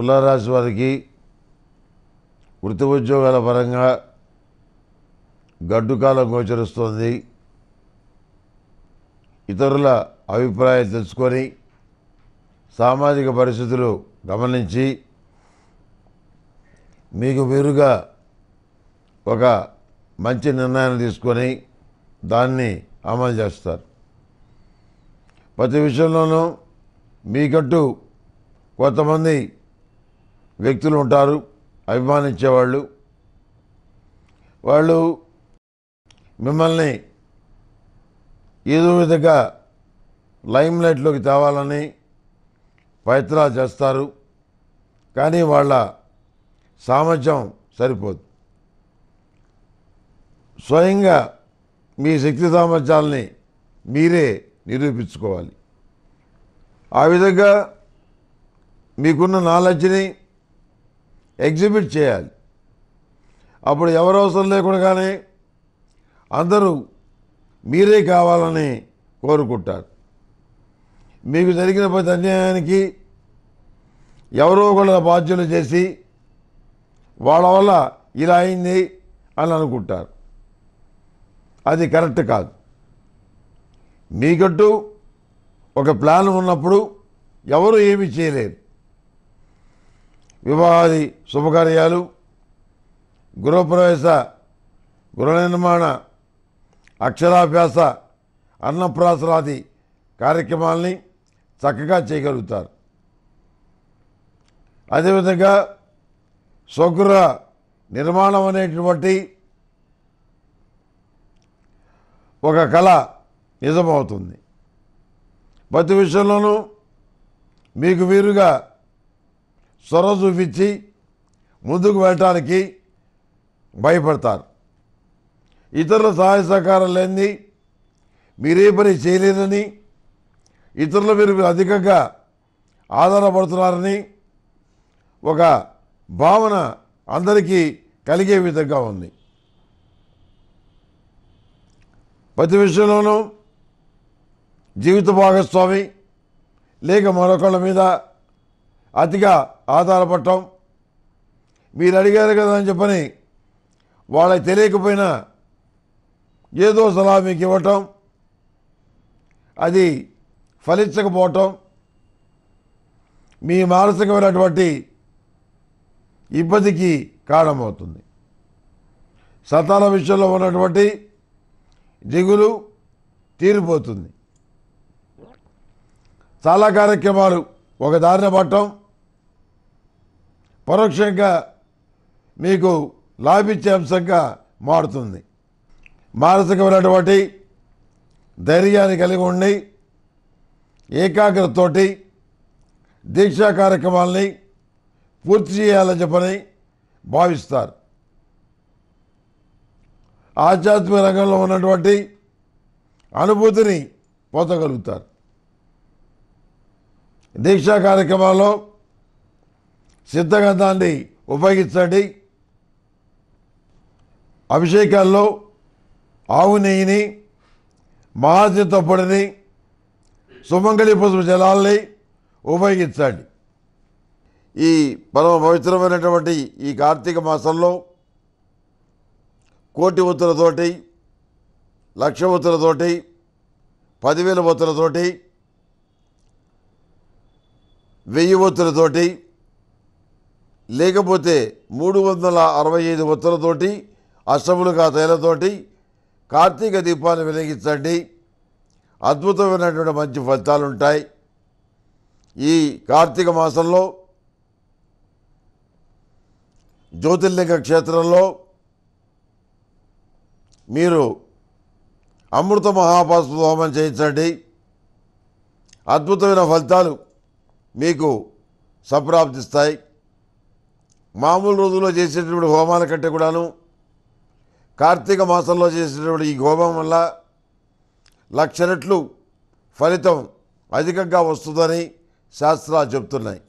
తులారాశి వారికి వృత్తి ఉద్యోగాల పరంగా గడ్డుకాలం గోచరిస్తోంది ఇతరుల అభిప్రాయం తెలుసుకొని సామాజిక పరిస్థితులు గమనించి మీకు మీరుగా ఒక మంచి నిర్ణయాన్ని తీసుకొని దాన్ని అమలు చేస్తారు ప్రతి విషయంలోనూ మీకట్టు కొంతమంది వ్యక్తులు ఉంటారు అభిమానించేవాళ్ళు వాళ్ళు మిమ్మల్ని ఏదో విధంగా లైమ్లైట్లోకి తేవాలని ప్రయత్నాలు చేస్తారు కానీ వాళ్ళ సామర్థ్యం సరిపోదు స్వయంగా మీ శక్తి సామర్థ్యాలని మీరే నిరూపించుకోవాలి ఆ విధంగా మీకున్న నాలెడ్జ్ని ఎగ్జిబిట్ చేయాలి అప్పుడు ఎవరవసరం కానీ అందరూ మీరే కావాలని కోరుకుంటారు మీకు జరిగిన ప్రతి అన్యాయానికి ఎవరో ఒకళ్ళ బాధ్యులు చేసి వాళ్ళ వల్ల ఇలా అయింది అని అనుకుంటారు అది కరెక్ట్ కాదు మీకట్టు ఒక ప్లాన్ ఉన్నప్పుడు ఎవరు ఏమి చేయలేరు వివాహాది శుభకార్యాలు గృహప్రవేశ గృహ నిర్మాణ అక్షరాభ్యాస అన్నప్రాసరాది కార్యక్రమాల్ని చక్కగా చేయగలుగుతారు అదేవిధంగా స్వగృహ నిర్మాణం అనేటువంటి ఒక కళ నిజమవుతుంది ప్రతి విషయంలోనూ మీకు వీరుగా స్వర చూపించి ముందుకు వెళ్ళటానికి భయపడతారు ఇతరుల సహాయ సహకారం లేని మీరే పని చేయలేదని ఇతరుల మీరు అధికంగా ఆధారపడుతున్నారని ఒక భావన అందరికీ కలిగే విధంగా ఉంది ప్రతి విషయంలోనూ జీవిత భాగస్వామి లేక మరొకళ్ళ మీద అతిగా ఆధారపడటం మీరు అడిగారు కదా అని చెప్పని వాళ్ళకి తెలియకపోయినా ఏదో సలహా మీకు ఇవ్వటం అది ఫలించకపోవటం మీ మానసికమైనటువంటి ఇబ్బందికి కారణమవుతుంది సతాల విషయంలో ఉన్నటువంటి దిగులు తీరిపోతుంది చాలా కార్యక్రమాలు ఒక దారిన పట్టడం పరోక్షంగా మీకు లాభించే అంశంగా మారుతుంది మానసికమైనటువంటి ధైర్యాన్ని కలిగి ఉండి ఏకాగ్రతతోటి దీక్షా కార్యక్రమాల్ని పూర్తి చేయాలని చెప్పని భావిస్తారు ఆధ్యాత్మిక రంగంలో ఉన్నటువంటి అనుభూతిని పొందగలుగుతారు దీక్షా కార్యక్రమాల్లో సిద్ధగంధాన్ని ఉపయోగించండి అభిషేకాల్లో ఆవు నెయ్యిని మహాజిత పొడిని సుమంగళి పుష్ప జలాల్ని ఉపయోగించండి ఈ పరమ పవిత్రమైనటువంటి ఈ కార్తీక మాసంలో కోటి ఉత్తులతోటి లక్ష ఉత్తులతోటి పదివేల ఉత్తులతోటి వెయ్యి ఒత్తులతోటి లేకపోతే మూడు వందల అరవై ఐదు ఉత్తరతోటి అష్టములుగా తైలతోటి కార్తీక దీపాన్ని వెలిగించండి అద్భుతమైనటువంటి మంచి ఫలితాలు ఉంటాయి ఈ కార్తీక మాసంలో జ్యోతిర్లింగ క్షేత్రంలో మీరు అమృత మహాపాస్మ హోమం చేయించండి అద్భుతమైన ఫలితాలు మీకు సంప్రాప్తిస్తాయి మామూలు రోజుల్లో చేసేటటువంటి హోమాల కంటే కూడాను కార్తీక మాసంలో చేసేటటువంటి ఈ హోమం వల్ల లక్ష రెట్లు ఫలితం అధికంగా వస్తుందని శాస్త్రాలు చెప్తున్నాయి